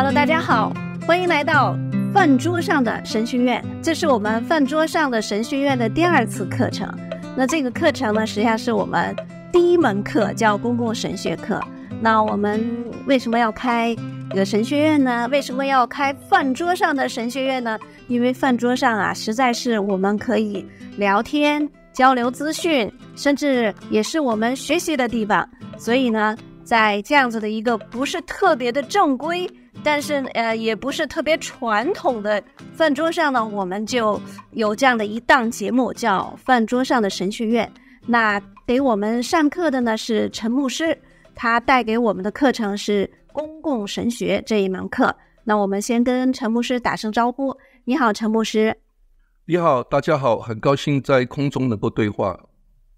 Hello，大家好，欢迎来到饭桌上的神学院。这是我们饭桌上的神学院的第二次课程。那这个课程呢，实际上是我们第一门课，叫公共神学课。那我们为什么要开这个神学院呢？为什么要开饭桌上的神学院呢？因为饭桌上啊，实在是我们可以聊天、交流资讯，甚至也是我们学习的地方。所以呢，在这样子的一个不是特别的正规。但是呃，也不是特别传统的饭桌上呢，我们就有这样的一档节目，叫《饭桌上的神学院》。那给我们上课的呢是陈牧师，他带给我们的课程是公共神学这一门课。那我们先跟陈牧师打声招呼，你好，陈牧师。你好，大家好，很高兴在空中能够对话。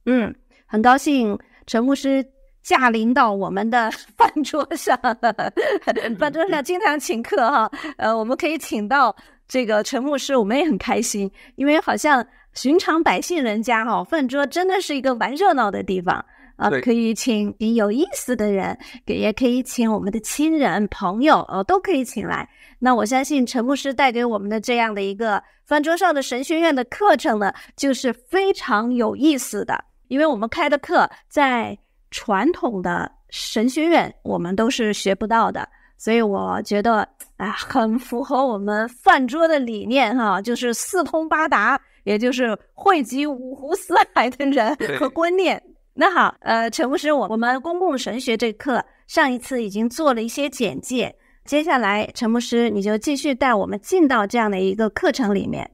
嗯，很高兴，陈牧师。驾临到我们的 饭桌上，饭桌上经常请客哈，呃，我们可以请到这个陈牧师，我们也很开心，因为好像寻常百姓人家哈，饭桌真的是一个玩热闹的地方啊，可以请有意思的人，给也可以请我们的亲人朋友哦，都可以请来。那我相信陈牧师带给我们的这样的一个饭桌上的神学院的课程呢，就是非常有意思的，因为我们开的课在。传统的神学院，我们都是学不到的，所以我觉得，啊，很符合我们饭桌的理念啊，就是四通八达，也就是汇集五湖四海的人和观念。那好，呃，陈牧师，我我们公共神学这课上一次已经做了一些简介，接下来陈牧师你就继续带我们进到这样的一个课程里面。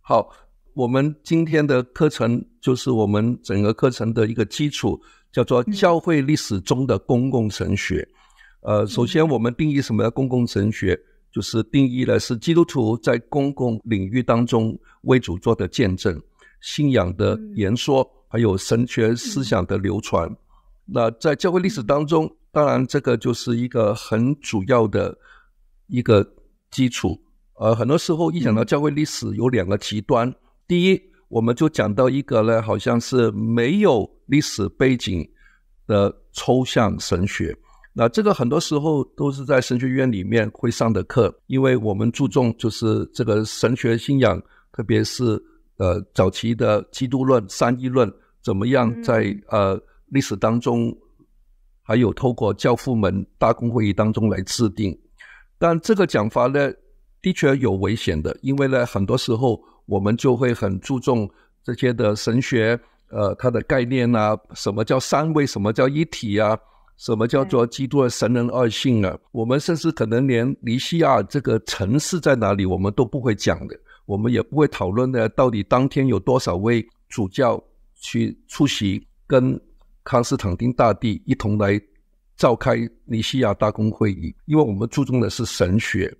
好，我们今天的课程就是我们整个课程的一个基础。叫做教会历史中的公共神学，呃，首先我们定义什么？叫公共神学就是定义的是基督徒在公共领域当中为主做的见证、信仰的言说，还有神学思想的流传。那在教会历史当中，当然这个就是一个很主要的一个基础。呃，很多时候一想到教会历史，有两个极端，第一。我们就讲到一个呢，好像是没有历史背景的抽象神学。那这个很多时候都是在神学院里面会上的课，因为我们注重就是这个神学信仰，特别是呃早期的基督论、三一论怎么样在呃历史当中，还有透过教父们大公会议当中来制定。但这个讲法呢，的确有危险的，因为呢很多时候。我们就会很注重这些的神学，呃，它的概念啊，什么叫三位什么叫一体啊，什么叫做基督的神人二性啊。我们甚至可能连尼西亚这个城市在哪里，我们都不会讲的，我们也不会讨论呢。到底当天有多少位主教去出席，跟康斯坦丁大帝一同来召开尼西亚大公会议？因为我们注重的是神学，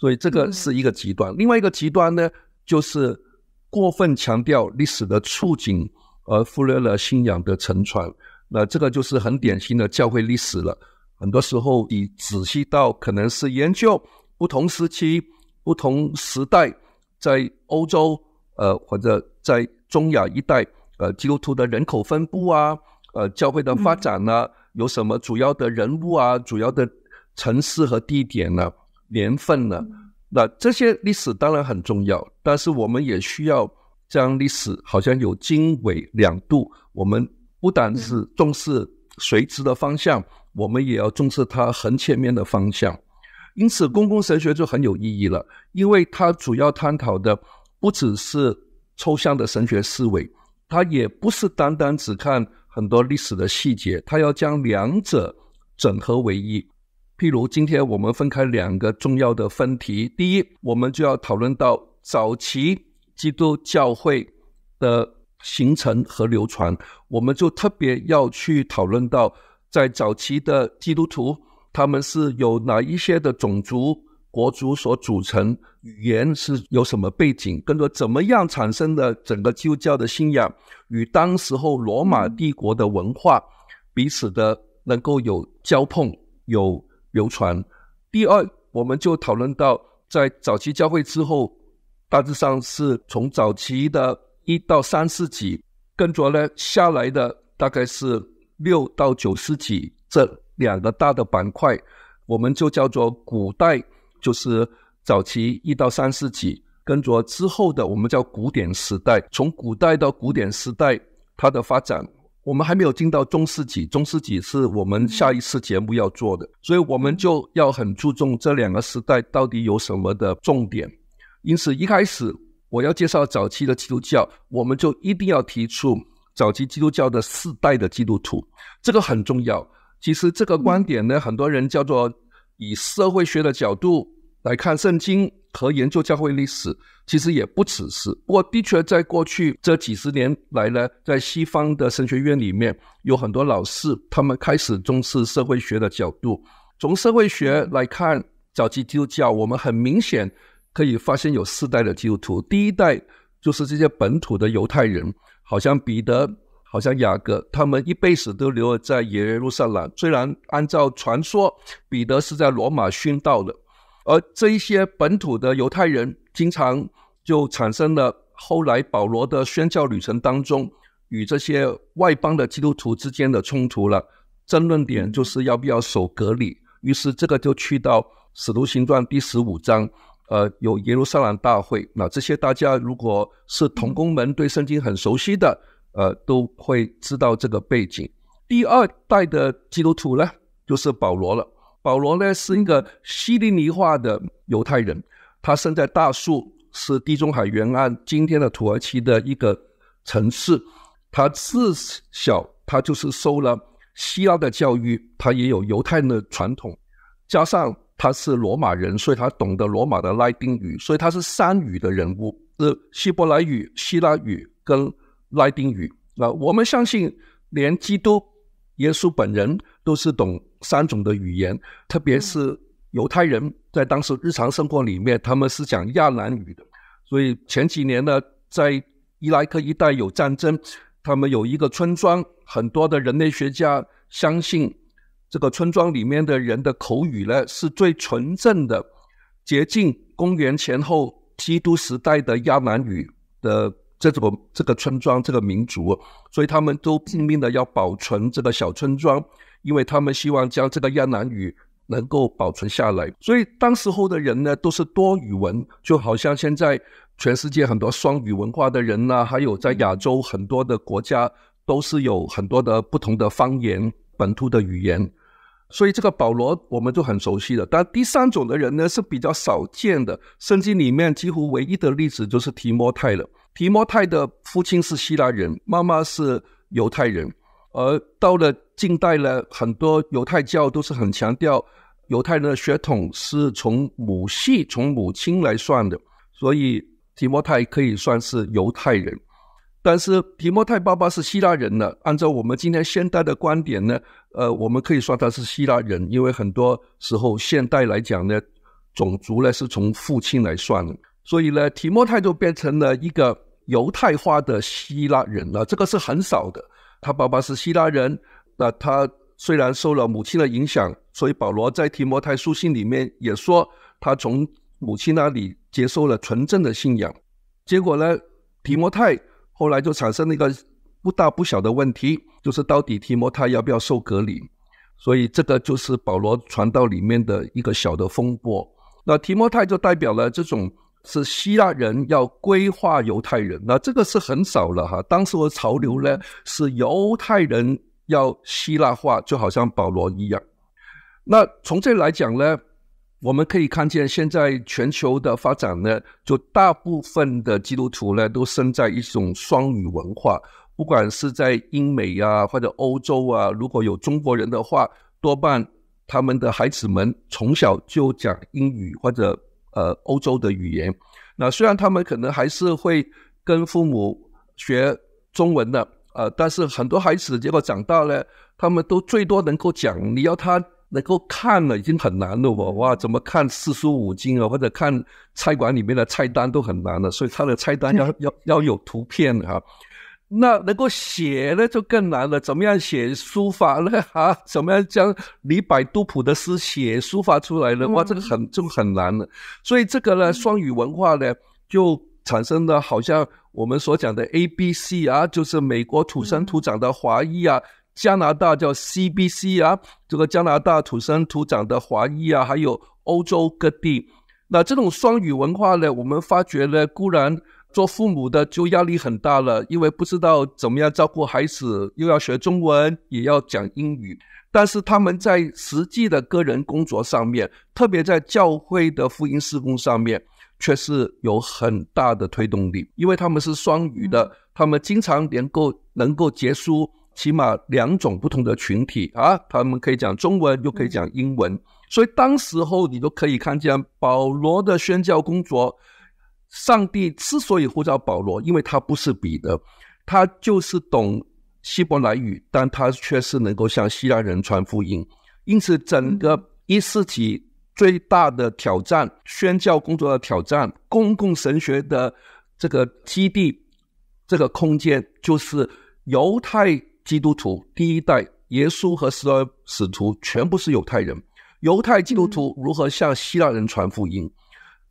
所以这个是一个极端。另外一个极端呢？就是过分强调历史的处境，而忽略了信仰的沉船。那这个就是很典型的教会历史了。很多时候，你仔细到可能是研究不同时期、不同时代，在欧洲，呃，或者在中亚一带，呃，基督徒的人口分布啊，呃，教会的发展呢，有什么主要的人物啊，主要的城市和地点呢，年份呢？那这些历史当然很重要，但是我们也需要将历史好像有经纬两度。我们不单是重视垂直的方向，我们也要重视它横切面的方向。因此，公共神学就很有意义了，因为它主要探讨的不只是抽象的神学思维，它也不是单单只看很多历史的细节，它要将两者整合为一。譬如，今天我们分开两个重要的分题。第一，我们就要讨论到早期基督教会的形成和流传。我们就特别要去讨论到，在早期的基督徒，他们是有哪一些的种族、国族所组成？语言是有什么背景？跟着，怎么样产生的整个基督教的信仰与当时候罗马帝国的文化彼此的能够有交碰？有流传。第二，我们就讨论到在早期教会之后，大致上是从早期的一到三世纪，跟着呢下来的大概是六到九世纪这两个大的板块，我们就叫做古代，就是早期一到三世纪，跟着之后的我们叫古典时代。从古代到古典时代，它的发展。我们还没有进到中世纪，中世纪是我们下一次节目要做的，所以我们就要很注重这两个时代到底有什么的重点。因此一开始我要介绍早期的基督教，我们就一定要提出早期基督教的四代的基督徒，这个很重要。其实这个观点呢，很多人叫做以社会学的角度。来看圣经和研究教会历史，其实也不只是。不过，的确在过去这几十年来呢，在西方的神学院里面，有很多老师他们开始重视社会学的角度。从社会学来看，早期基督教，我们很明显可以发现有四代的基督徒。第一代就是这些本土的犹太人，好像彼得，好像雅各，他们一辈子都留了在耶路撒冷。虽然按照传说，彼得是在罗马殉道的。而这一些本土的犹太人，经常就产生了后来保罗的宣教旅程当中，与这些外邦的基督徒之间的冲突了。争论点就是要不要守隔离，于是这个就去到《使徒行传》第十五章，呃，有耶路撒冷大会。那这些大家如果是同工们对圣经很熟悉的，呃，都会知道这个背景。第二代的基督徒呢，就是保罗了。保罗呢是一个希利尼化的犹太人，他生在大树，是地中海沿岸今天的土耳其的一个城市。他自小他就是受了希腊的教育，他也有犹太的传统，加上他是罗马人，所以他懂得罗马的拉丁语，所以他是三语的人物：是希伯来语、希腊语跟拉丁语。那我们相信，连基督。耶稣本人都是懂三种的语言，特别是犹太人在当时日常生活里面，他们是讲亚南语的。所以前几年呢，在伊拉克一带有战争，他们有一个村庄，很多的人类学家相信这个村庄里面的人的口语呢是最纯正的、接近公元前后基督时代的亚南语的。这种这个村庄，这个民族，所以他们都拼命的要保存这个小村庄，因为他们希望将这个亚南语能够保存下来。所以当时候的人呢，都是多语文，就好像现在全世界很多双语文化的人呐，还有在亚洲很多的国家都是有很多的不同的方言、本土的语言。所以这个保罗我们就很熟悉了。但第三种的人呢是比较少见的，圣经里面几乎唯一的例子就是提摩太了。提摩太的父亲是希腊人，妈妈是犹太人，而到了近代呢，很多犹太教都是很强调犹太人的血统是从母系、从母亲来算的，所以提摩太可以算是犹太人。但是提摩太爸爸是希腊人呢，按照我们今天现代的观点呢，呃，我们可以算他是希腊人，因为很多时候现代来讲呢，种族呢是从父亲来算的。所以呢，提摩太就变成了一个犹太化的希腊人了，这个是很少的。他爸爸是希腊人，那他虽然受了母亲的影响，所以保罗在提摩太书信里面也说他从母亲那里接受了纯正的信仰。结果呢，提摩太后来就产生了一个不大不小的问题，就是到底提摩太要不要受隔离？所以这个就是保罗传道里面的一个小的风波。那提摩太就代表了这种。是希腊人要规划犹太人，那这个是很少了哈。当时的潮流呢是犹太人要希腊化，就好像保罗一样。那从这来讲呢，我们可以看见现在全球的发展呢，就大部分的基督徒呢都生在一种双语文化，不管是在英美呀或者欧洲啊，如果有中国人的话，多半他们的孩子们从小就讲英语或者。呃，欧洲的语言，那虽然他们可能还是会跟父母学中文的，呃，但是很多孩子结果长大了，他们都最多能够讲，你要他能够看了已经很难了，我哇，怎么看四书五经啊，或者看菜馆里面的菜单都很难了，所以他的菜单要 要要有图片哈。那能够写呢，就更难了。怎么样写书法呢？啊，怎么样将李白、杜甫的诗写书法出来呢？哇，这个很就很难了。所以这个呢，双语文化呢，就产生了，好像我们所讲的 A B C 啊，就是美国土生土长的华裔啊，加拿大叫 C B C 啊，这个加拿大土生土长的华裔啊，还有欧洲各地，那这种双语文化呢，我们发觉呢，固然。做父母的就压力很大了，因为不知道怎么样照顾孩子，又要学中文，也要讲英语。但是他们在实际的个人工作上面，特别在教会的福音施工上面，却是有很大的推动力，因为他们是双语的，他们经常能够能够结束起码两种不同的群体啊，他们可以讲中文，又可以讲英文，所以当时候你都可以看见保罗的宣教工作。上帝之所以呼召保罗，因为他不是彼得，他就是懂希伯来语，但他却是能够向希腊人传福音。因此，整个一世纪最大的挑战、宣教工作的挑战、公共神学的这个基地、这个空间，就是犹太基督徒第一代，耶稣和十二使徒全部是犹太人。犹太基督徒如何向希腊人传福音？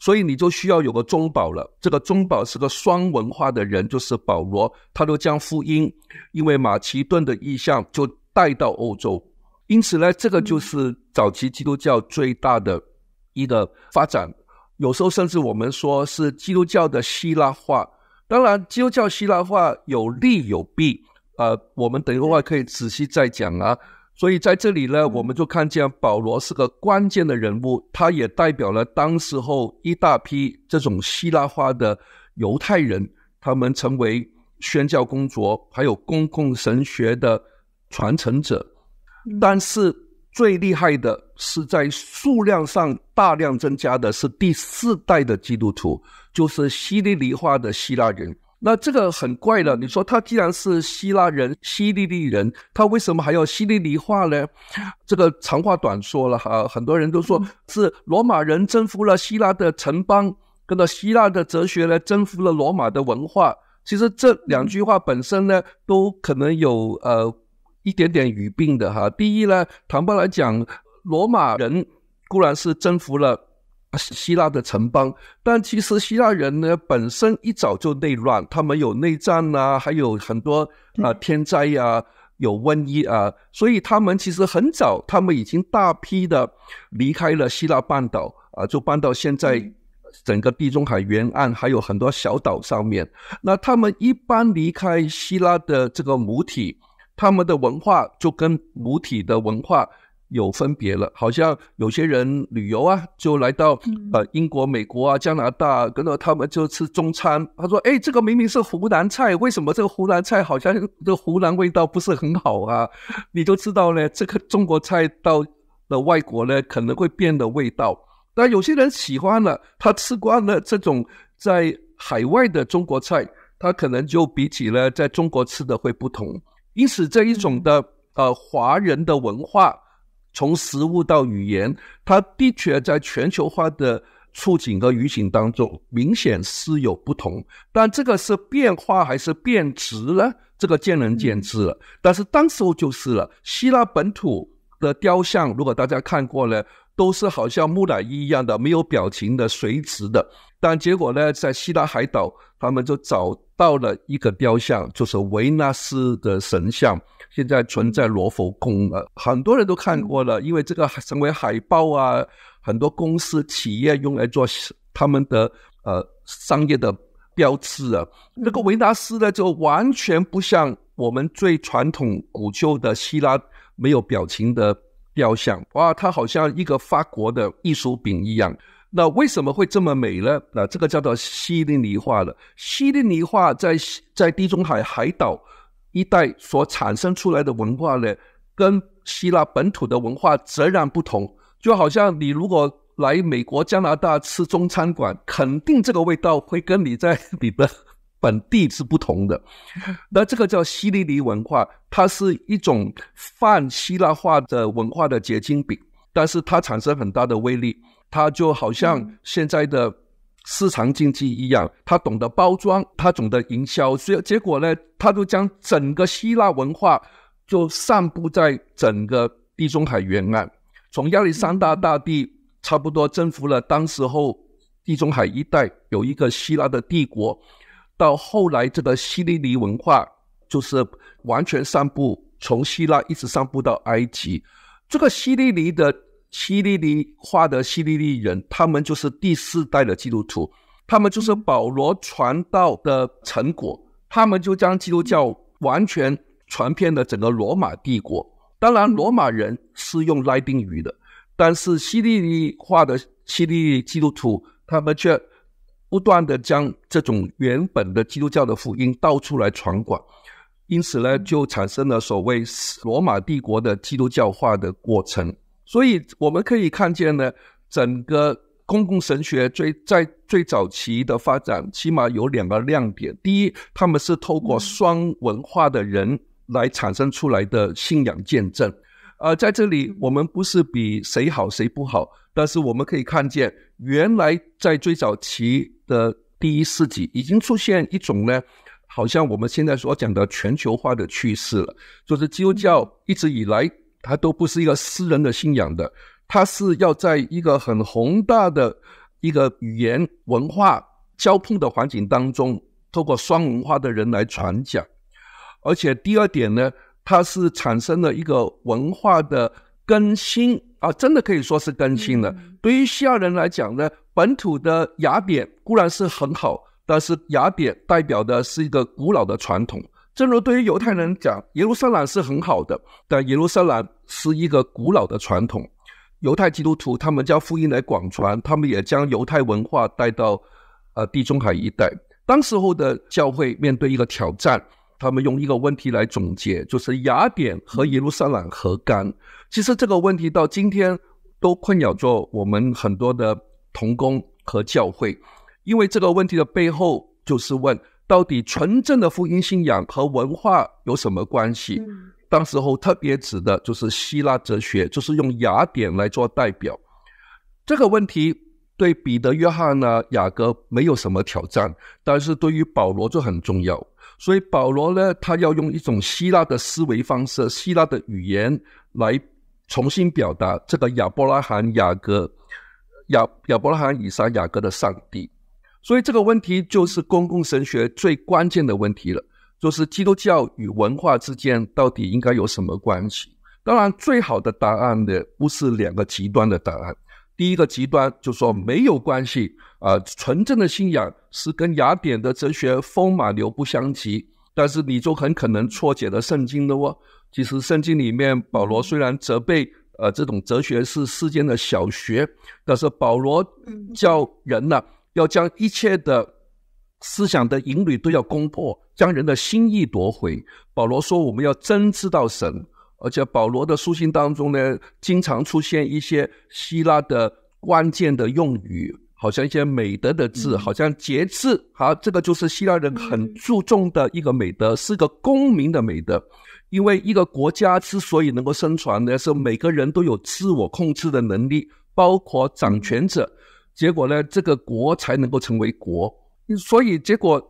所以你就需要有个中保了。这个中保是个双文化的人，就是保罗，他都将福音，因为马其顿的意向，就带到欧洲。因此呢，这个就是早期基督教最大的一个发展。有时候甚至我们说是基督教的希腊化。当然，基督教希腊化有利有弊。呃，我们等一会儿可以仔细再讲啊。所以在这里呢，我们就看见保罗是个关键的人物，他也代表了当时候一大批这种希腊化的犹太人，他们成为宣教工作还有公共神学的传承者。但是最厉害的是在数量上大量增加的是第四代的基督徒，就是希尼化的希腊人。那这个很怪了，你说他既然是希腊人、西利利人，他为什么还要西利利化呢？这个长话短说了哈，很多人都说是罗马人征服了希腊的城邦，跟着希腊的哲学来征服了罗马的文化。其实这两句话本身呢，都可能有呃一点点语病的哈。第一呢，坦白来讲，罗马人固然是征服了。希腊的城邦，但其实希腊人呢本身一早就内乱，他们有内战呐，还有很多啊天灾呀，有瘟疫啊，所以他们其实很早，他们已经大批的离开了希腊半岛啊，就搬到现在整个地中海沿岸，还有很多小岛上面。那他们一般离开希腊的这个母体，他们的文化就跟母体的文化。有分别了，好像有些人旅游啊，就来到呃英国、美国啊、加拿大，跟着他们就吃中餐。他说：“哎，这个明明是湖南菜，为什么这个湖南菜好像这湖南味道不是很好啊？”你就知道呢，这个中国菜到了外国呢，可能会变了味道。那有些人喜欢了，他吃惯了这种在海外的中国菜，他可能就比起呢，在中国吃的会不同。因此，这一种的呃华人的文化。从食物到语言，它的确在全球化的处境和语境当中明显是有不同，但这个是变化还是变质了，这个见仁见智了。但是当时候就是了，希腊本土的雕像，如果大家看过呢，都是好像木乃伊一样的，没有表情的，垂直的。但结果呢，在希腊海岛，他们就找。到了一个雕像，就是维纳斯的神像，现在存在罗浮宫了。很多人都看过了，因为这个成为海报啊，很多公司企业用来做他们的呃商业的标志啊。那个维纳斯呢，就完全不像我们最传统古旧的希腊没有表情的雕像，哇，它好像一个法国的艺术品一样。那为什么会这么美呢？那这个叫做西利尼化了。西利尼化在在地中海海岛一带所产生出来的文化呢，跟希腊本土的文化截然不同。就好像你如果来美国、加拿大吃中餐馆，肯定这个味道会跟你在你的本地是不同的。那这个叫西里尼文化，它是一种泛希腊化的文化的结晶饼，但是它产生很大的威力。他就好像现在的市场经济一样，他懂得包装，他懂得营销，结结果呢，他就将整个希腊文化就散布在整个地中海沿岸，从亚历山大大帝差不多征服了当时候地中海一带有一个希腊的帝国，到后来这个西利尼文化就是完全散布从希腊一直散布到埃及，这个西利尼的。西利利画的西利利人，他们就是第四代的基督徒，他们就是保罗传道的成果，他们就将基督教完全传遍了整个罗马帝国。当然，罗马人是用拉丁语的，但是西利利画的西利利基督徒，他们却不断的将这种原本的基督教的福音到处来传广，因此呢，就产生了所谓罗马帝国的基督教化的过程。所以我们可以看见呢，整个公共神学最在最早期的发展，起码有两个亮点。第一，他们是透过双文化的人来产生出来的信仰见证。呃，在这里我们不是比谁好谁不好，但是我们可以看见，原来在最早期的第一世纪，已经出现一种呢，好像我们现在所讲的全球化的趋势了，就是基督教一直以来。它都不是一个私人的信仰的，它是要在一个很宏大的一个语言文化交碰的环境当中，透过双文化的人来传讲。而且第二点呢，它是产生了一个文化的更新啊，真的可以说是更新了。对于希腊人来讲呢，本土的雅典固然是很好，但是雅典代表的是一个古老的传统。正如对于犹太人讲，耶路撒冷是很好的，但耶路撒冷是一个古老的传统。犹太基督徒他们将福音来广传，他们也将犹太文化带到呃地中海一带。当时候的教会面对一个挑战，他们用一个问题来总结，就是雅典和耶路撒冷何干？其实这个问题到今天都困扰着我们很多的同工和教会，因为这个问题的背后就是问。到底纯正的福音信仰和文化有什么关系？当时候特别指的就是希腊哲学，就是用雅典来做代表。这个问题对彼得、约翰呢、雅各没有什么挑战，但是对于保罗就很重要。所以保罗呢，他要用一种希腊的思维方式、希腊的语言来重新表达这个亚伯拉罕、雅各、亚亚伯拉罕、以撒、雅各的上帝。所以这个问题就是公共神学最关键的问题了，就是基督教与文化之间到底应该有什么关系？当然，最好的答案呢不是两个极端的答案。第一个极端就说没有关系啊，纯正的信仰是跟雅典的哲学风马牛不相及，但是你就很可能错解了圣经了哦。其实圣经里面，保罗虽然责备呃这种哲学是世间的小学，但是保罗叫人呢。要将一切的思想的淫女都要攻破，将人的心意夺回。保罗说：“我们要真知道神。”而且保罗的书信当中呢，经常出现一些希腊的关键的用语，好像一些美德的字，好像节制。好，这个就是希腊人很注重的一个美德，是个公民的美德。因为一个国家之所以能够生存，呢，是每个人都有自我控制的能力，包括掌权者。结果呢，这个国才能够成为国。所以结果，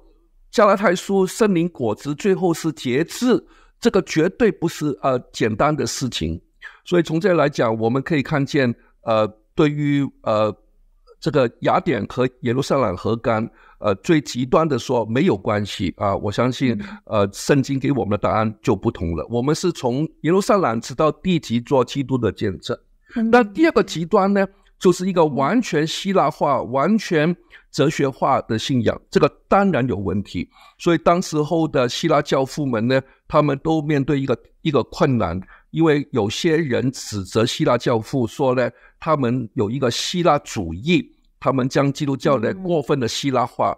加拉太书圣灵果子最后是节制，这个绝对不是呃简单的事情。所以从这来讲，我们可以看见呃，对于呃这个雅典和耶路撒冷何干？呃，最极端的说没有关系啊。我相信呃，圣经给我们的答案就不同了。我们是从耶路撒冷直到地级做基督的见证。那第二个极端呢？就是一个完全希腊化、完全哲学化的信仰，这个当然有问题。所以当时候的希腊教父们呢，他们都面对一个一个困难，因为有些人指责希腊教父说呢，他们有一个希腊主义，他们将基督教呢过分的希腊化。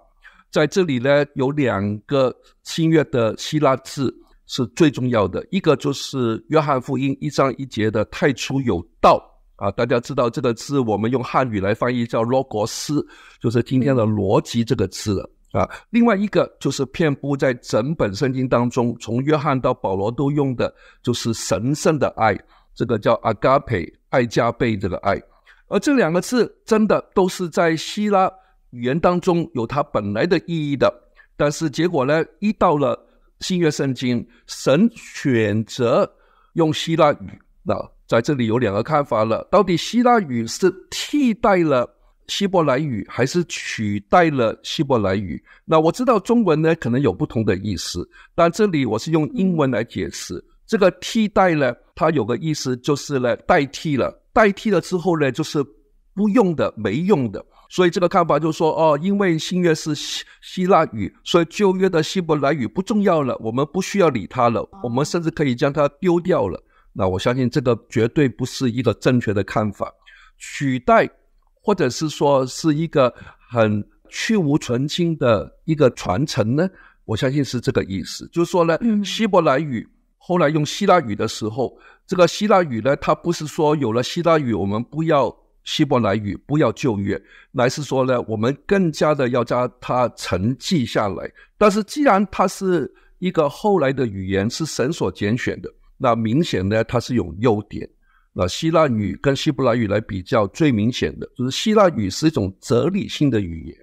在这里呢，有两个新约的希腊字是最重要的，一个就是约翰福音一章一节的太初有道。啊，大家知道这个字，我们用汉语来翻译叫“罗国斯”，就是今天的“逻辑”这个字。啊，另外一个就是“遍布在整本圣经当中，从约翰到保罗都用的就是“神圣的爱”，这个叫 “agape” 爱加倍这个爱。而这两个字真的都是在希腊语言当中有它本来的意义的，但是结果呢，一到了新约圣经，神选择用希腊语啊。在这里有两个看法了，到底希腊语是替代了希伯来语，还是取代了希伯来语？那我知道中文呢，可能有不同的意思，但这里我是用英文来解释。这个替代呢，它有个意思就是呢代替了，代替了之后呢，就是不用的、没用的。所以这个看法就是说，哦，因为新约是希希腊语，所以旧约的希伯来语不重要了，我们不需要理它了，我们甚至可以将它丢掉了。那我相信这个绝对不是一个正确的看法，取代或者是说是一个很去无存清的一个传承呢？我相信是这个意思，就是说呢，希伯来语后来用希腊语的时候，这个希腊语呢，它不是说有了希腊语我们不要希伯来语，不要旧约，乃是说呢，我们更加的要将它沉寂下来。但是既然它是一个后来的语言，是神所拣选的。那明显呢，它是有优点。那希腊语跟希伯来语来比较，最明显的就是希腊语是一种哲理性的语言，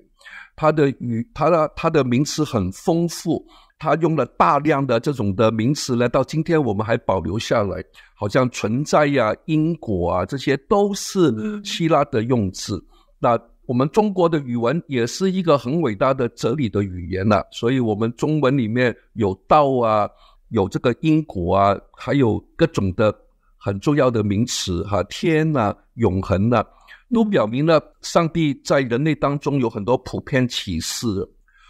它的语它的它的名词很丰富，它用了大量的这种的名词，呢，到今天我们还保留下来，好像存在呀、因果啊这些都是希腊的用字。那我们中国的语文也是一个很伟大的哲理的语言呐，所以我们中文里面有道啊。有这个因果啊，还有各种的很重要的名词，哈，天呐，永恒呐，都表明了上帝在人类当中有很多普遍启示。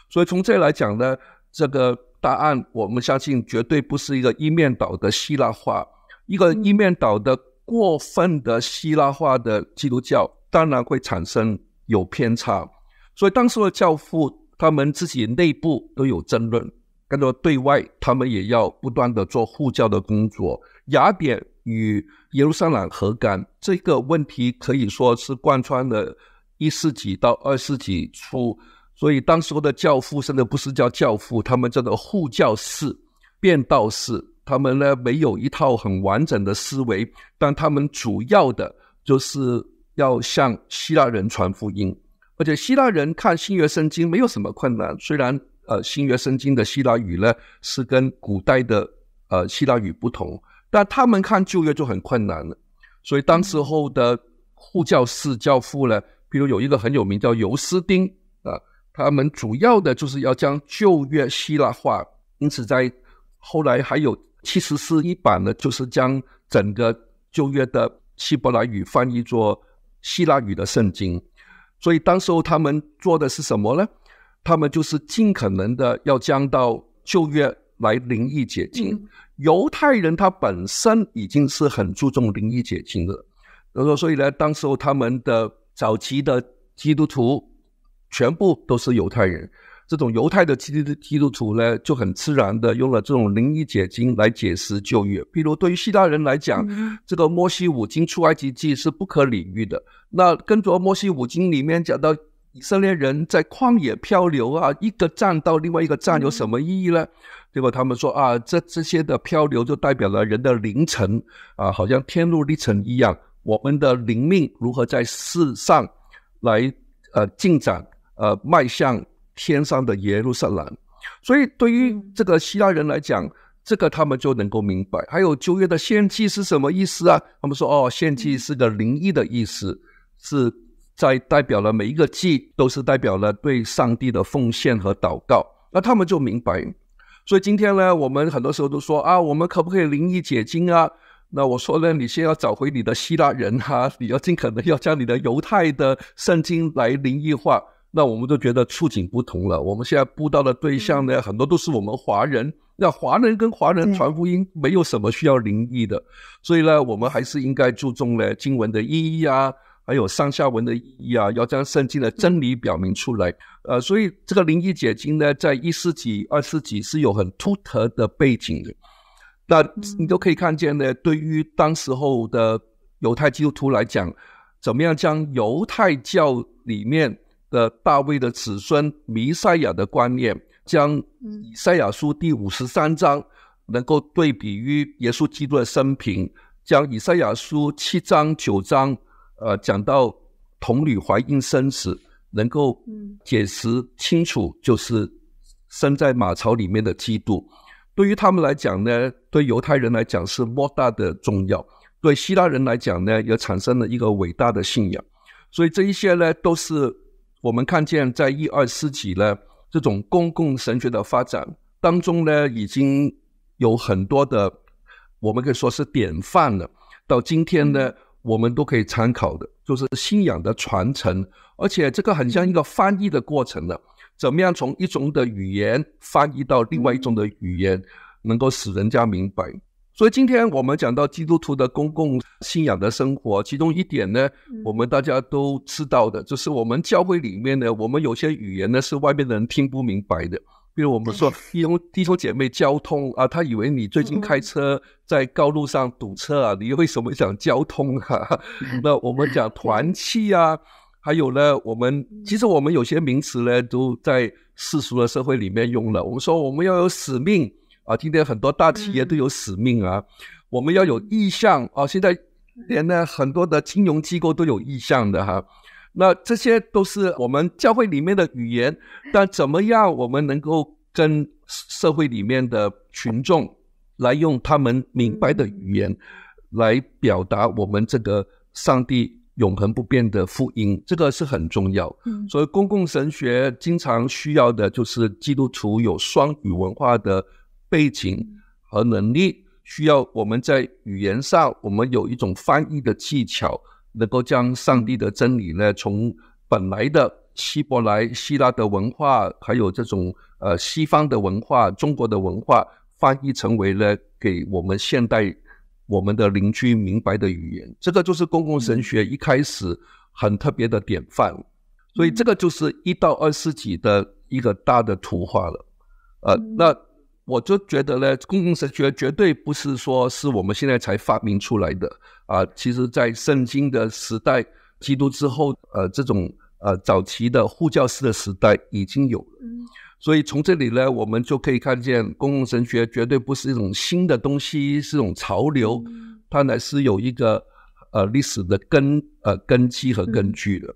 所以从这来讲呢，这个答案我们相信绝对不是一个一面倒的希腊化，一个一面倒的过分的希腊化的基督教，当然会产生有偏差。所以当时的教父他们自己内部都有争论。跟着对外，他们也要不断的做护教的工作。雅典与耶路撒冷何干这个问题，可以说是贯穿了一世纪到二世纪初。所以，当时候的教父，甚至不是叫教父，他们叫做护教士、变道士。他们呢，没有一套很完整的思维，但他们主要的就是要向希腊人传福音。而且，希腊人看新约圣经没有什么困难，虽然。呃，新约圣经的希腊语呢，是跟古代的呃希腊语不同，但他们看旧约就很困难了，所以当时候的护教士教父呢，比如有一个很有名叫尤斯丁啊，他们主要的就是要将旧约希腊化，因此在后来还有七十四一版呢，就是将整个旧约的希伯来语翻译作希腊语的圣经，所以当时候他们做的是什么呢？他们就是尽可能的要将到旧约来灵异解经。犹太人他本身已经是很注重灵异解经的，然后所以呢，当时候他们的早期的基督徒全部都是犹太人，这种犹太的基督基督徒呢，就很自然的用了这种灵异解经来解释旧约。比如对于希腊人来讲，这个摩西五经出埃及记是不可理喻的，那跟着摩西五经里面讲到。以色列人在旷野漂流啊，一个站到另外一个站有什么意义呢？结果他们说啊，这这些的漂流就代表了人的灵程啊，好像天路历程一样。我们的灵命如何在世上来呃进展呃迈向天上的耶路撒冷？所以对于这个希腊人来讲，这个他们就能够明白。还有旧约的献祭是什么意思啊？他们说哦，献祭是个灵异的意思，是。在代表了每一个祭，都是代表了对上帝的奉献和祷告。那他们就明白，所以今天呢，我们很多时候都说啊，我们可不可以灵异解经啊？那我说呢，你先要找回你的希腊人啊，你要尽可能要将你的犹太的圣经来灵异化。那我们都觉得处境不同了。我们现在布道的对象呢，很多都是我们华人。那华人跟华人传福音没有什么需要灵异的，所以呢，我们还是应该注重呢经文的意义啊。还有上下文的意义啊，要将圣经的真理表明出来。呃，所以这个灵异解经呢，在一世纪、二世纪是有很突特的背景的。那你都可以看见呢，对于当时候的犹太基督徒来讲，怎么样将犹太教里面的大卫的子孙弥赛亚的观念，将以赛亚书第五十三章能够对比于耶稣基督的生平，将以赛亚书七章、九章。呃，讲到童女怀孕生死，能够解释清楚，就是生在马槽里面的基督，对于他们来讲呢，对犹太人来讲是莫大的重要；对希腊人来讲呢，也产生了一个伟大的信仰。所以这一些呢，都是我们看见在一二世纪呢，这种公共神学的发展当中呢，已经有很多的，我们可以说是典范了。到今天呢。我们都可以参考的，就是信仰的传承，而且这个很像一个翻译的过程呢。怎么样从一种的语言翻译到另外一种的语言，能够使人家明白？所以今天我们讲到基督徒的公共信仰的生活，其中一点呢，我们大家都知道的就是，我们教会里面呢，我们有些语言呢是外面的人听不明白的。比如我们说，弟兄弟兄姐妹交通啊，他以为你最近开车在高路上堵车啊，你为什么讲交通啊？那我们讲团契啊，还有呢，我们其实我们有些名词呢，都在世俗的社会里面用了。我们说我们要有使命啊，今天很多大企业都有使命啊，我们要有意向啊，现在连呢很多的金融机构都有意向的哈。那这些都是我们教会里面的语言，但怎么样我们能够跟社会里面的群众来用他们明白的语言来表达我们这个上帝永恒不变的福音？这个是很重要。所以公共神学经常需要的就是基督徒有双语文化的背景和能力，需要我们在语言上我们有一种翻译的技巧。能够将上帝的真理呢，从本来的希伯来、希腊的文化，还有这种呃西方的文化、中国的文化，翻译成为了给我们现代我们的邻居明白的语言。这个就是公共神学一开始很特别的典范。所以这个就是一到二十几的一个大的图画了。呃，那我就觉得呢，公共神学绝对不是说是我们现在才发明出来的。啊，其实，在圣经的时代，基督之后，呃，这种呃早期的护教士的时代已经有了。所以从这里呢，我们就可以看见，公共神学绝对不是一种新的东西，是一种潮流。它乃是有一个呃历史的根呃根基和根据的。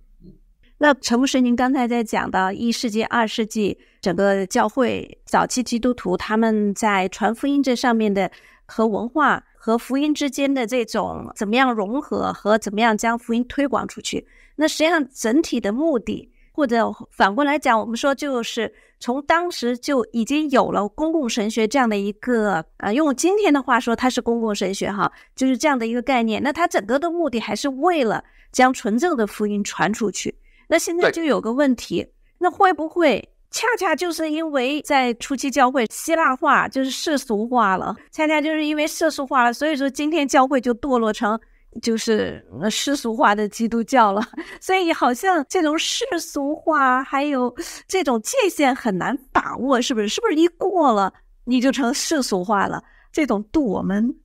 那陈牧师，您刚才在讲到一世纪、二世纪整个教会早期基督徒他们在传福音这上面的和文化。和福音之间的这种怎么样融合，和怎么样将福音推广出去？那实际上整体的目的，或者反过来讲，我们说就是从当时就已经有了公共神学这样的一个呃，用今天的话说，它是公共神学哈，就是这样的一个概念。那它整个的目的还是为了将纯正的福音传出去。那现在就有个问题，那会不会？恰恰就是因为在初期教会希腊化就是世俗化了，恰恰就是因为世俗化了，所以说今天教会就堕落成就是世俗化的基督教了。所以好像这种世俗化还有这种界限很难把握，是不是？是不是一过了你就成世俗化了？这种度我们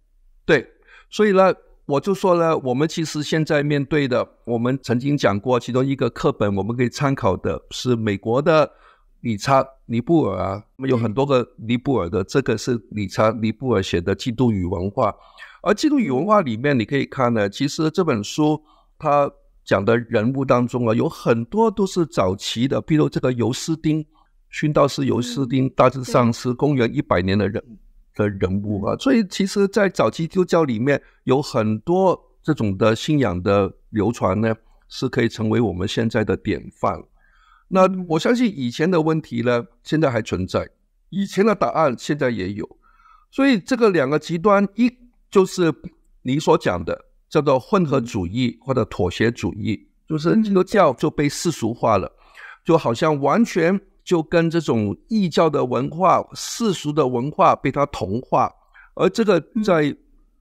对，所以呢，我就说呢，我们其实现在面对的，我们曾经讲过，其中一个课本我们可以参考的是美国的。理查尼布尔啊，有很多个尼布尔的，这个是理查尼布尔写的《基督与文化》，而基督与文化里面，你可以看呢，其实这本书他讲的人物当中啊，有很多都是早期的，比如这个尤斯丁，殉道士尤斯丁，大致上是公元一百年的人的人物啊，所以其实，在早期基督教里面，有很多这种的信仰的流传呢，是可以成为我们现在的典范。那我相信以前的问题呢，现在还存在，以前的答案现在也有，所以这个两个极端，一就是你所讲的叫做混合主义或者妥协主义，就是基督教就被世俗化了，就好像完全就跟这种异教的文化、世俗的文化被它同化，而这个在。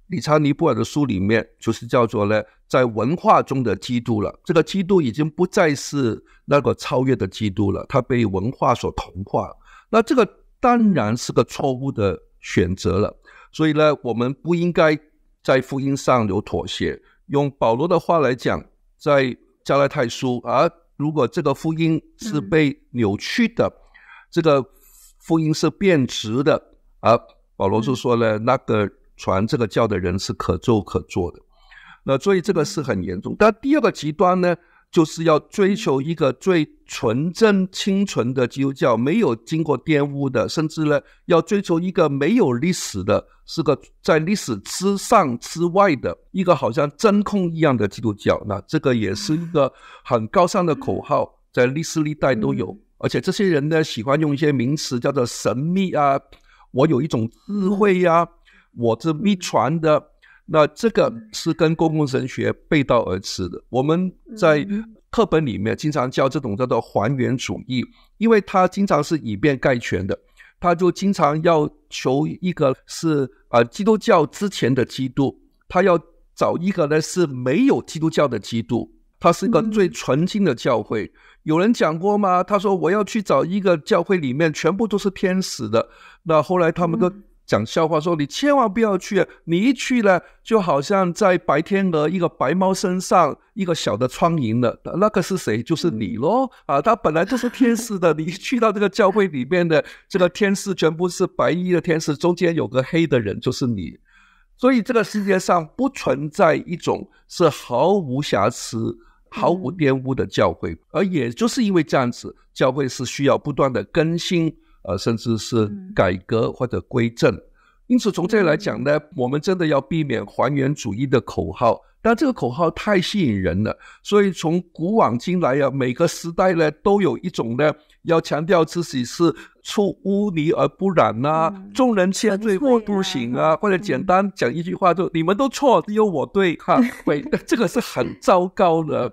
理查尼布尔的书里面就是叫做呢，在文化中的基督了。这个基督已经不再是那个超越的基督了，它被文化所同化。那这个当然是个错误的选择了。所以呢，我们不应该在福音上有妥协。用保罗的话来讲，在加拉太书，啊，如果这个福音是被扭曲的，这个福音是变直的，而保罗就说了那个。传这个教的人是可做可做的，那所以这个是很严重。但第二个极端呢，就是要追求一个最纯正、清纯的基督教，没有经过玷污的，甚至呢，要追求一个没有历史的，是个在历史之上之外的一个好像真空一样的基督教。那这个也是一个很高尚的口号，在历史历代都有。而且这些人呢，喜欢用一些名词叫做神秘啊，我有一种智慧呀。我这必传的，那这个是跟公共神学背道而驰的。我们在课本里面经常叫这种叫做还原主义，因为他经常是以偏概全的，他就经常要求一个是啊，基督教之前的基督，他要找一个呢是没有基督教的基督，他是一个最纯净的教会。有人讲过吗？他说我要去找一个教会里面全部都是天使的。那后来他们都。讲笑话说：“你千万不要去，你一去呢，就好像在白天鹅一个白猫身上一个小的苍蝇了。那个是谁？就是你咯。啊，他本来就是天使的，你去到这个教会里面的这个天使，全部是白衣的天使，中间有个黑的人，就是你。所以这个世界上不存在一种是毫无瑕疵、毫无玷污的教会，而也就是因为这样子，教会是需要不断的更新。”呃，甚至是改革或者归正，因此从这来讲呢，我们真的要避免还原主义的口号。但这个口号太吸引人了，所以从古往今来呀，每个时代呢都有一种呢要强调自己是出污泥而不染呐，众人皆醉我独醒啊，或者简单讲一句话就你们都错，只有我对哈，会 这个是很糟糕的，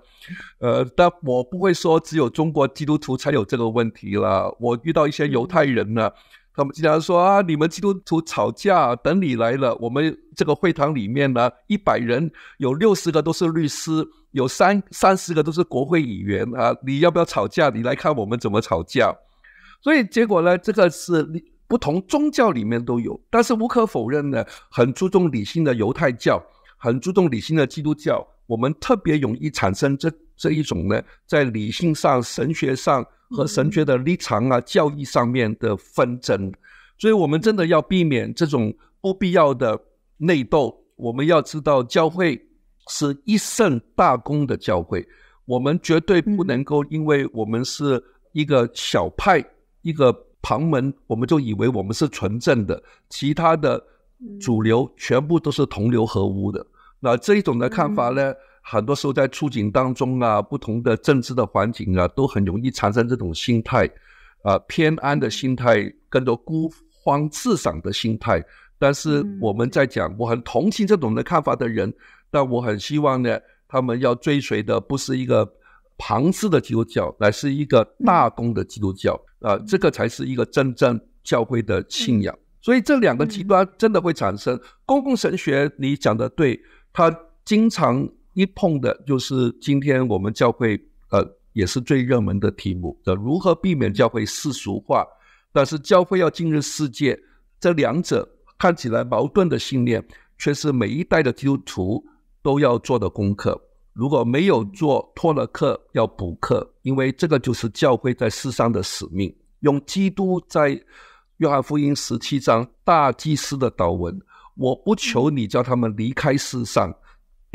呃，但我不会说只有中国基督徒才有这个问题了，我遇到一些犹太人呢。他们经常说啊，你们基督徒吵架，等你来了，我们这个会堂里面呢，一百人有六十个都是律师，有三三十个都是国会议员啊，你要不要吵架？你来看我们怎么吵架。所以结果呢，这个是不同宗教里面都有，但是无可否认呢，很注重理性的犹太教，很注重理性的基督教，我们特别容易产生这这一种呢，在理性上、神学上。和神学的立场啊、教义上面的纷争，所以我们真的要避免这种不必要的内斗。我们要知道，教会是一圣大功的教会，我们绝对不能够因为我们是一个小派、一个旁门，我们就以为我们是纯正的，其他的主流全部都是同流合污的。那这一种的看法呢？很多时候在处境当中啊，不同的政治的环境啊，都很容易产生这种心态，啊，偏安的心态，跟着孤芳自赏的心态。但是我们在讲，我很同情这种的看法的人，但我很希望呢，他们要追随的不是一个旁支的基督教，乃是一个大公的基督教。啊，这个才是一个真正教会的信仰。所以这两个极端真的会产生公共神学。你讲的对，他经常。一碰的就是今天我们教会，呃，也是最热门的题目，的如何避免教会世俗化？但是教会要进入世界，这两者看起来矛盾的信念，却是每一代的基督徒都要做的功课。如果没有做，脱了课要补课，因为这个就是教会在世上的使命。用基督在约翰福音十七章大祭司的祷文：“我不求你叫他们离开世上。”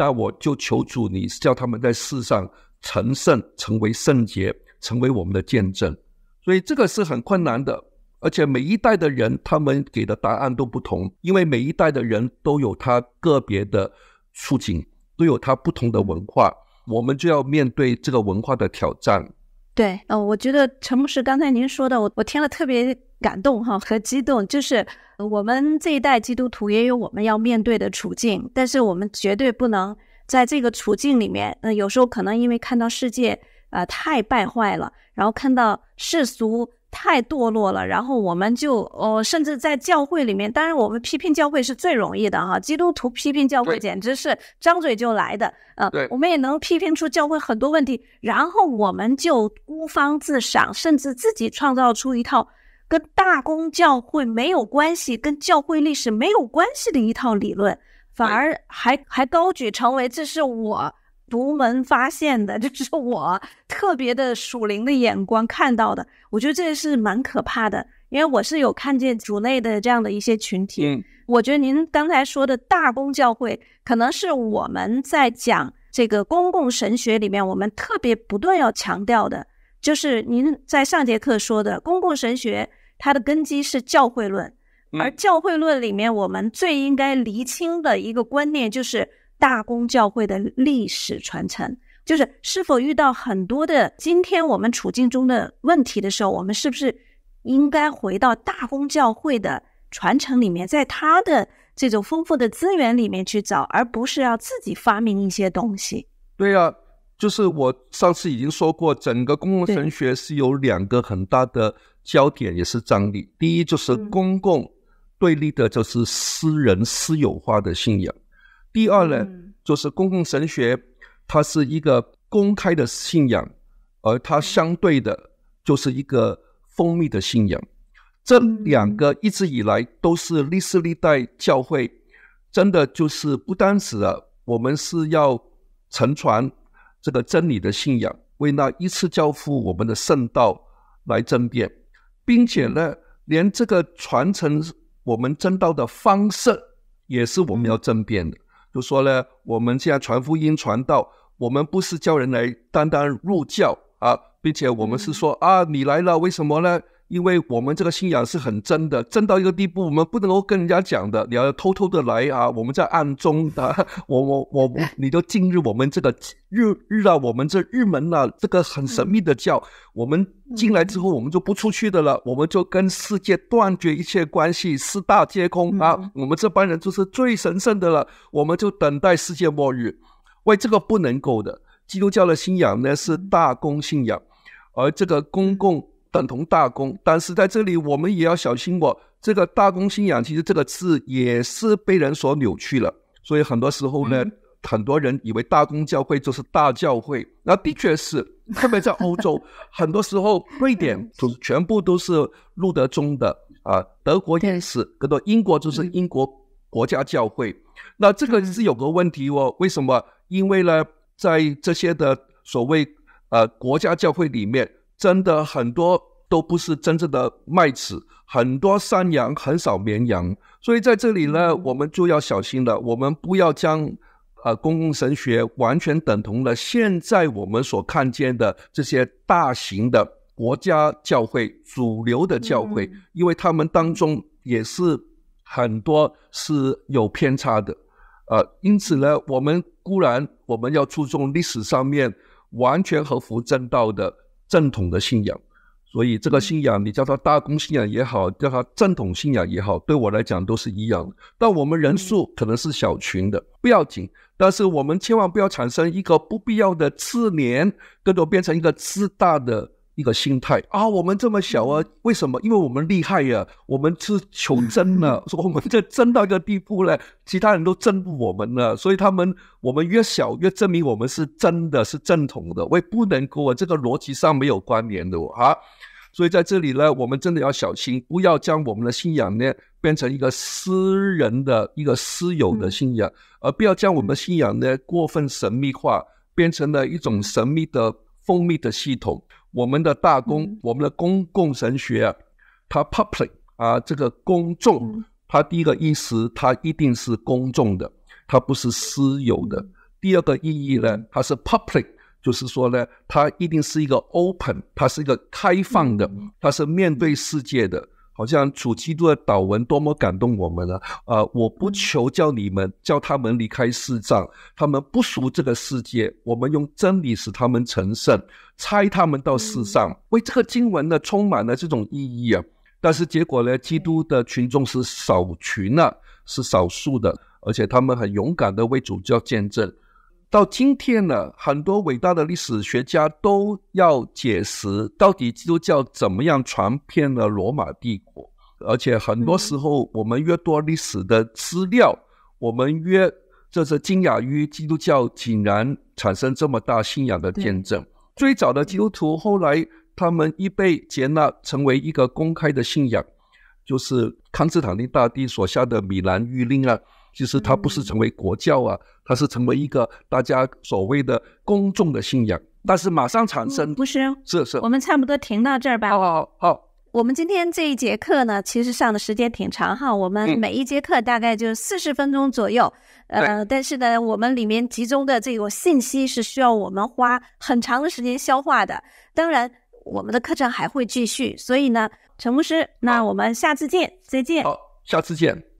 那我就求主，你叫他们在世上成圣，成为圣洁，成为我们的见证。所以这个是很困难的，而且每一代的人，他们给的答案都不同，因为每一代的人都有他个别的处境，都有他不同的文化，我们就要面对这个文化的挑战。对，嗯，我觉得陈牧师刚才您说的，我我听了特别感动哈和激动，就是我们这一代基督徒也有我们要面对的处境，但是我们绝对不能在这个处境里面，嗯，有时候可能因为看到世界啊太败坏了，然后看到世俗。太堕落了，然后我们就哦，甚至在教会里面，当然我们批评教会是最容易的哈，基督徒批评教会简直是张嘴就来的，呃，我们也能批评出教会很多问题，然后我们就孤芳自赏，甚至自己创造出一套跟大公教会没有关系、跟教会历史没有关系的一套理论，反而还还高举成为这是我。独门发现的，就是我特别的属灵的眼光看到的。我觉得这是蛮可怕的，因为我是有看见主内的这样的一些群体。嗯，我觉得您刚才说的大公教会，可能是我们在讲这个公共神学里面，我们特别不断要强调的，就是您在上节课说的公共神学，它的根基是教会论，而教会论里面我们最应该厘清的一个观念就是。大公教会的历史传承，就是是否遇到很多的今天我们处境中的问题的时候，我们是不是应该回到大公教会的传承里面，在他的这种丰富的资源里面去找，而不是要自己发明一些东西。对呀，就是我上次已经说过，整个公共神学是有两个很大的焦点，也是张力。第一就是公共对立的，就是私人私有化的信仰。第二呢，就是公共神学，它是一个公开的信仰，而它相对的就是一个封闭的信仰。这两个一直以来都是历史历代教会真的就是不单指啊，我们是要承传这个真理的信仰，为那一次交付我们的圣道来争辩，并且呢，连这个传承我们争道的方式也是我们要争辩的。就说呢，我们现在传福音、传道，我们不是叫人来单单入教啊，并且我们是说啊，你来了，为什么呢？因为我们这个信仰是很真的，真到一个地步，我们不能够跟人家讲的，你要偷偷的来啊！我们在暗中的，我我我，你都进入我们这个日日到我们这日门了，这个很神秘的教，我们进来之后我们就不出去的了，我们就跟世界断绝一切关系，四大皆空啊！我们这帮人就是最神圣的了，我们就等待世界末日。喂，这个不能够的，基督教的信仰呢是大公信仰，而这个公共。等同大公，但是在这里我们也要小心。我这个“大公信仰”其实这个字也是被人所扭曲了，所以很多时候呢，很多人以为大公教会就是大教会，那的确是。特别在欧洲，很多时候瑞典就全部都是路德宗的啊，德国也是。更多英国就是英国国家教会，那这个是有个问题哦，为什么？因为呢，在这些的所谓呃国家教会里面。真的很多都不是真正的麦子，很多山羊，很少绵羊。所以在这里呢，我们就要小心了，我们不要将呃公共神学完全等同了现在我们所看见的这些大型的国家教会、主流的教会，因为他们当中也是很多是有偏差的。呃，因此呢，我们固然我们要注重历史上面完全合乎正道的。正统的信仰，所以这个信仰，你叫它大公信仰也好，叫它正统信仰也好，对我来讲都是一样。但我们人数可能是小群的，不要紧，但是我们千万不要产生一个不必要的次年，更多变成一个自大的。一个心态啊，我们这么小啊，为什么？因为我们厉害呀，我们是求真呢，说 我们这真到一个地步了，其他人都真不我们了，所以他们我们越小越证明我们是真的，是正统的，我也不能跟我这个逻辑上没有关联的啊，所以在这里呢，我们真的要小心，不要将我们的信仰呢变成一个私人的、一个私有的信仰，而不要将我们信仰呢过分神秘化，变成了一种神秘的、封闭的系统。我们的大公，我们的公共神学啊，它 public 啊，这个公众，它第一个意思，它一定是公众的，它不是私有的。第二个意义呢，它是 public，就是说呢，它一定是一个 open，它是一个开放的，它是面对世界的。好像主基督的祷文多么感动我们呢，呃，我不求叫你们叫他们离开世上，他们不属这个世界，我们用真理使他们成圣，猜他们到世上。为这个经文呢，充满了这种意义啊。但是结果呢，基督的群众是少群了，是少数的，而且他们很勇敢的为主教见证。到今天呢，很多伟大的历史学家都要解释，到底基督教怎么样传遍了罗马帝国？而且很多时候，我们越多历史的资料，我们越这是惊讶于基督教竟然产生这么大信仰的见证。最早的基督徒，后来他们一被接纳成为一个公开的信仰，就是康斯坦丁大帝所下的米兰谕令啊。其实它不是成为国教啊，它是成为一个大家所谓的公众的信仰。但是马上产生不是，是是。我们差不多停到这儿吧。好好好。我们今天这一节课呢，其实上的时间挺长哈。我们每一节课大概就四十分钟左右。呃，但是呢，我们里面集中的这个信息是需要我们花很长的时间消化的。当然，我们的课程还会继续，所以呢，陈牧师，那我们下次见，再见。好，下次见。